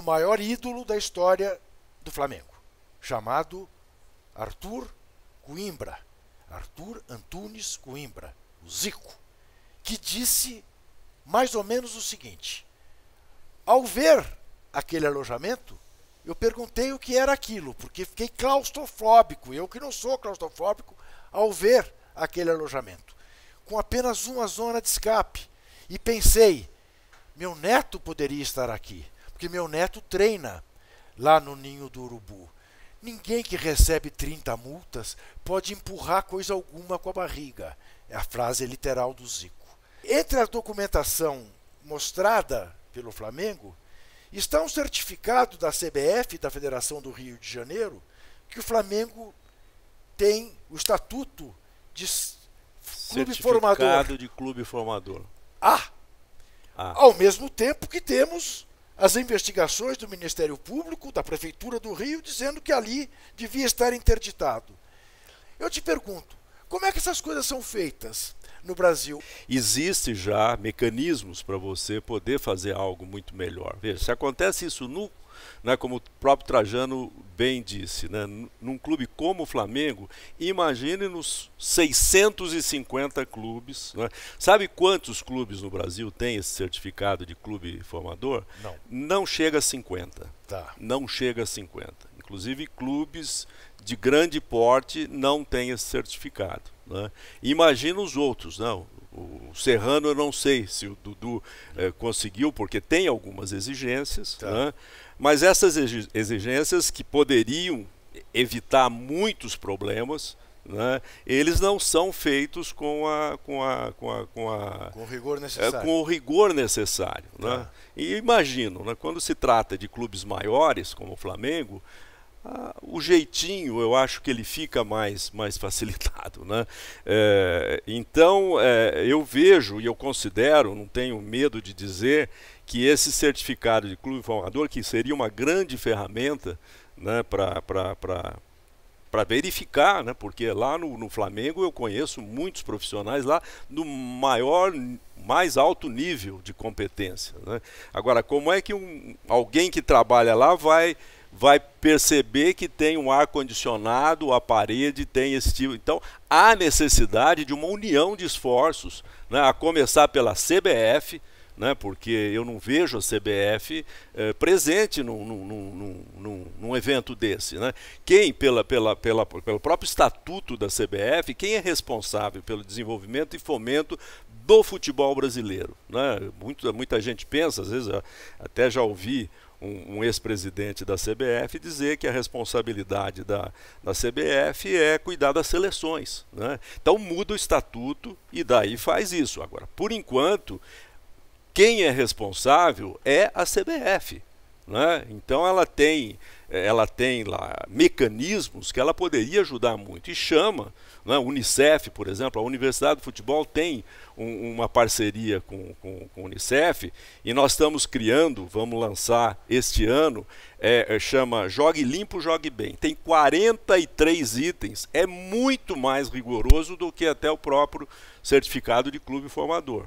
o maior ídolo da história do Flamengo, chamado Arthur Coimbra, Arthur Antunes Coimbra, o Zico, que disse mais ou menos o seguinte: Ao ver aquele alojamento, eu perguntei o que era aquilo, porque fiquei claustrofóbico, eu que não sou claustrofóbico, ao ver aquele alojamento, com apenas uma zona de escape. E pensei, meu neto poderia estar aqui. Porque meu neto treina lá no ninho do urubu. Ninguém que recebe 30 multas pode empurrar coisa alguma com a barriga. É a frase literal do Zico. Entre a documentação mostrada pelo Flamengo está um certificado da CBF, da Federação do Rio de Janeiro, que o Flamengo tem o estatuto de clube formador. de clube formador. Ah, ah! Ao mesmo tempo que temos as investigações do Ministério Público, da Prefeitura do Rio, dizendo que ali devia estar interditado. Eu te pergunto, como é que essas coisas são feitas? no Brasil. Existe já mecanismos para você poder fazer algo muito melhor. Veja, se acontece isso no né, como o próprio Trajano bem disse, né, num clube como o Flamengo, imagine nos 650 clubes. Né, sabe quantos clubes no Brasil têm esse certificado de clube formador? Não. Não chega a 50. Tá. Não chega a 50. Inclusive clubes de grande porte não têm esse certificado. Né? Imagina os outros, não. O Serrano eu não sei se o Dudu é, conseguiu, porque tem algumas exigências, tá. né? mas essas exigências que poderiam evitar muitos problemas, né? eles não são feitos com a com a com a com, a, com o rigor eh, necessário, é, com o rigor necessário, né? tá. né? E imagino, né, quando se trata de clubes maiores como o Flamengo, o jeitinho eu acho que ele fica mais, mais facilitado. Né? É, então é, eu vejo e eu considero, não tenho medo de dizer, que esse certificado de clube formador, que seria uma grande ferramenta né, para verificar, né, porque lá no, no Flamengo eu conheço muitos profissionais lá no maior mais alto nível de competência. Né? Agora, como é que um, alguém que trabalha lá vai vai perceber que tem um ar condicionado, a parede tem esse tipo. Então, há necessidade de uma união de esforços, né, a começar pela CBF, né, porque eu não vejo a CBF eh, presente num, num, num, num, evento desse. Né? Quem, pela, pela, pela, pelo próprio estatuto da CBF, quem é responsável pelo desenvolvimento e fomento do futebol brasileiro? Né? Muito, muita gente pensa, às vezes até já ouvi um, um ex-presidente da CBF dizer que a responsabilidade da, da CBF é cuidar das seleções. Né? Então muda o estatuto e daí faz isso. Agora, por enquanto, quem é responsável é a CBF. Né? Então ela tem, ela tem lá mecanismos que ela poderia ajudar muito e chama, né, Unicef, por exemplo, a Universidade do Futebol tem um, uma parceria com, com, com, o Unicef e nós estamos criando, vamos lançar este ano, é, é chama Jogue Limpo, Jogue Bem. Tem 43 itens, é muito mais rigoroso do que até o próprio certificado de clube formador.